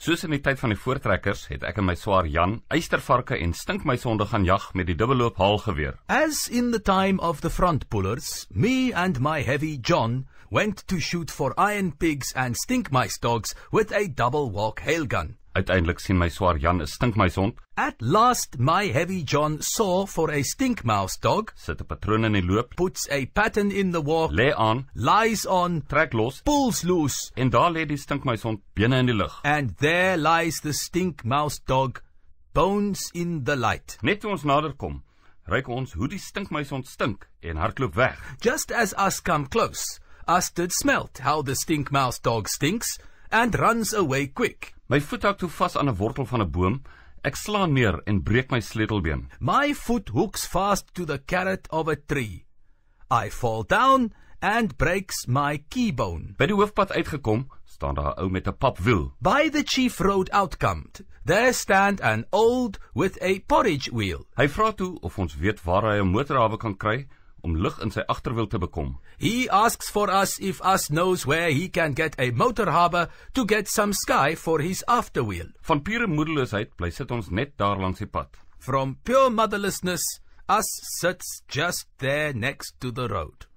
Soos in die tyd van die voortrekkers het ek en my swaar Jan eystervarke en stinkmuisonde gaan jag met die dubbelloop haalgeweer. As in the time of the front pullers, me and my heavy John went to shoot for iron pigs and stinkmuisdogs with a double walk hailgun. Uiteindelik sien my swaar Jan 'n stinkmuisond. At last my heavy John saw for a stinkmouse dog. Sit 'n patroon in die loop. Puts a pattern in the walk. Lay on. Lies on. Trek los. Pulls loose. En daar lê die stinkmuisond bene in die lug. And there lies the stinkmouse dog bones in the light. Net toe ons naderkom, ryk ons hoe die stinkmuisond stink en hardloop weg. Just as us come close, us did smelt how the stinkmouse dog stinks and runs away quick. My voet hak toe vas aan 'n wortel van 'n boom. Ek slaan neer en breek my sleutelbeen. My foot hooks fast to the carrot of a tree. I fall down and breaks my keybone. By die hoofpad uitgekom, staan daar 'n ou met 'n papwiel. By the chief road outcomed, there stand an old with a porridge wheel. Hy vra toe of ons weet waar hy 'n motorhawe kan kry om lig in sy agterwiel te bekom. He asks for us if us knows where he can get a motorhaber to get some sky for his afterwheel. Van pure moedeloosheid bly sit ons net daar langs die pad. From pure motherlessness us sits just there next to the road.